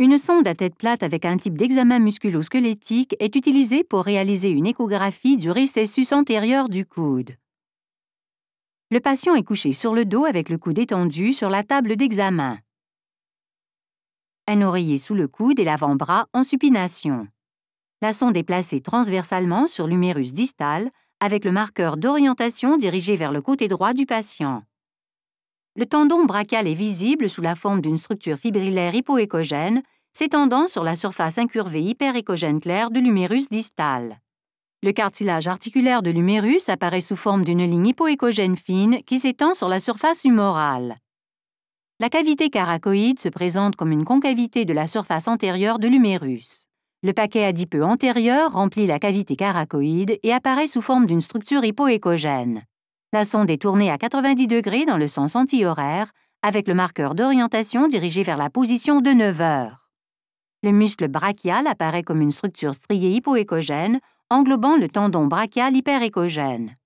Une sonde à tête plate avec un type d'examen musculo-squelettique est utilisée pour réaliser une échographie du récessus antérieur du coude. Le patient est couché sur le dos avec le coude étendu sur la table d'examen. Un oreiller sous le coude et l'avant-bras en supination. La sonde est placée transversalement sur l'humérus distal avec le marqueur d'orientation dirigé vers le côté droit du patient. Le tendon brachial est visible sous la forme d'une structure fibrillaire hypoécogène s'étendant sur la surface incurvée hyperécogène claire de l'humérus distal. Le cartilage articulaire de l'humérus apparaît sous forme d'une ligne hypoécogène fine qui s'étend sur la surface humorale. La cavité caracoïde se présente comme une concavité de la surface antérieure de l'humérus. Le paquet adipeux antérieur remplit la cavité caracoïde et apparaît sous forme d'une structure hypoécogène. La sonde est tournée à 90 degrés dans le sens antihoraire, avec le marqueur d'orientation dirigé vers la position de 9 heures. Le muscle brachial apparaît comme une structure striée hypoécogène englobant le tendon brachial hyperécogène.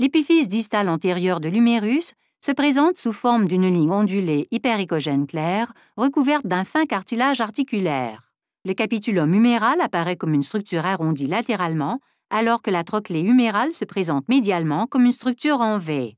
L'épiphyse distale antérieure de l'humérus se présente sous forme d'une ligne ondulée hyperécogène claire recouverte d'un fin cartilage articulaire. Le capitulum huméral apparaît comme une structure arrondie latéralement alors que la trochlée humérale se présente médialement comme une structure en V.